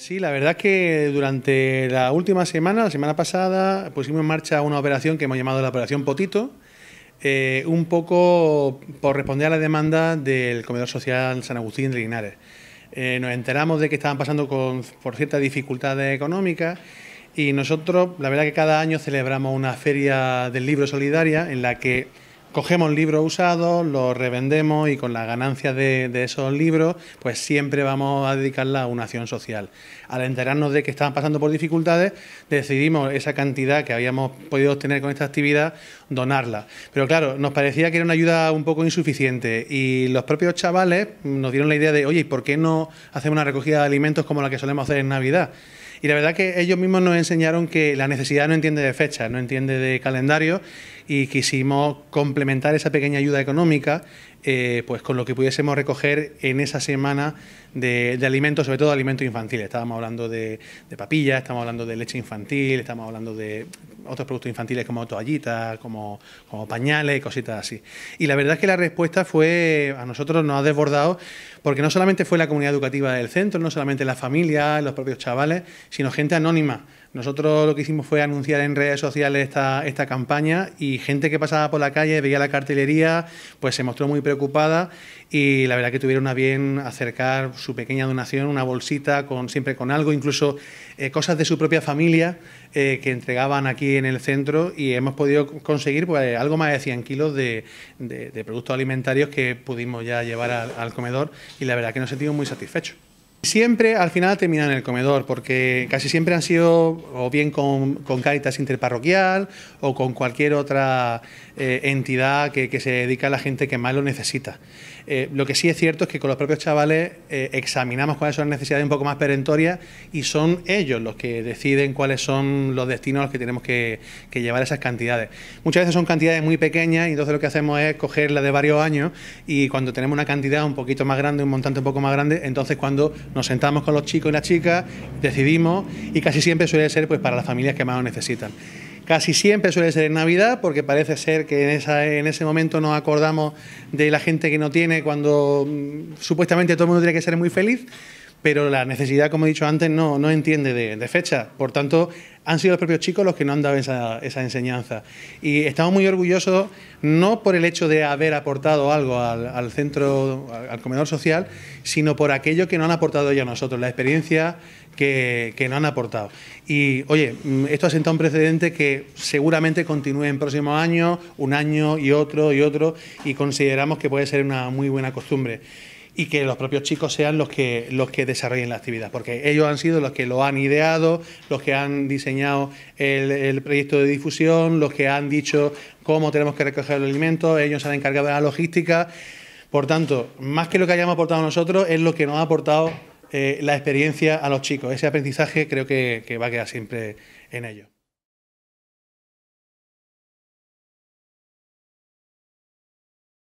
Sí, la verdad es que durante la última semana, la semana pasada, pusimos en marcha una operación que hemos llamado la Operación Potito, eh, un poco por responder a la demanda del Comedor Social San Agustín de Linares. Eh, nos enteramos de que estaban pasando por ciertas dificultades económicas y nosotros, la verdad que cada año celebramos una feria del libro solidaria en la que cogemos libros usados, los revendemos y con la ganancia de, esos libros, pues siempre vamos a dedicarla a una acción social. Al enterarnos de que estaban pasando por dificultades, decidimos esa cantidad que habíamos podido obtener con esta actividad, donarla. Pero claro, nos parecía que era una ayuda un poco insuficiente y los propios chavales nos dieron la idea de, oye, ¿y por qué no hacemos una recogida de alimentos como la que solemos hacer en Navidad? Y la verdad que ellos mismos nos enseñaron que la necesidad no entiende de fechas, no entiende de calendario y quisimos comprar. Implementar esa pequeña ayuda económica eh, pues con lo que pudiésemos recoger en esa semana de, alimentos, sobre todo alimentos infantiles. Estábamos hablando de, papillas, estamos hablando de leche infantil, estamos hablando de otros productos infantiles como toallitas, como, pañales y cositas así. Y la verdad es que la respuesta fue, a nosotros nos ha desbordado, porque no solamente fue la comunidad educativa del centro, no solamente la familia, los propios chavales, sino gente anónima nosotros lo que hicimos fue anunciar en redes sociales esta, campaña y gente que pasaba por la calle, veía la cartelería, pues se mostró muy preocupada y la verdad que tuvieron a bien acercar su pequeña donación, una bolsita con siempre con algo, incluso eh, cosas de su propia familia eh, que entregaban aquí en el centro y hemos podido conseguir pues algo más de 100 kilos de, productos alimentarios que pudimos ya llevar al comedor y la verdad que nos sentimos muy satisfechos. Siempre al final terminan en el comedor, porque casi siempre han sido o bien con, con Caritas Interparroquial o con cualquier otra eh, entidad que, se dedica a la gente que más lo necesita. Eh, lo que sí es cierto es que con los propios chavales eh, examinamos cuáles son las necesidades un poco más perentorias y son ellos los que deciden cuáles son los destinos a los que tenemos que, que llevar esas cantidades. Muchas veces son cantidades muy pequeñas y entonces lo que hacemos es coger cogerlas de varios años y cuando tenemos una cantidad un poquito más grande, un montante un poco más grande, entonces cuando nos sentamos con los chicos y las chicas, decidimos y casi siempre suele ser pues, para las familias que más lo necesitan. Casi siempre suele ser en Navidad porque parece ser que en, ese momento nos acordamos de la gente que no tiene cuando mm, supuestamente todo el mundo tiene que ser muy feliz pero la necesidad, como he dicho antes, no, no entiende de, de, fecha. Por tanto, han sido los propios chicos los que no han dado esa, enseñanza. Y estamos muy orgullosos, no por el hecho de haber aportado algo al, centro, al comedor social, sino por aquello que no han aportado ya a nosotros, la experiencia que, que han aportado. Y, oye, mm, esto ha sentado un precedente que seguramente continúe en próximos años, un año y otro y otro, y consideramos que puede ser una muy buena costumbre y que los propios chicos sean los que, los que desarrollen la actividad, porque ellos han sido los que lo han ideado, los que han diseñado el, proyecto de difusión, los que han dicho cómo tenemos que recoger los alimentos, ellos se han encargado de la logística. Por tanto, más que lo que hayamos aportado nosotros, es lo que nos ha aportado eh, la experiencia a los chicos. Ese aprendizaje creo que, que va a quedar siempre en ellos.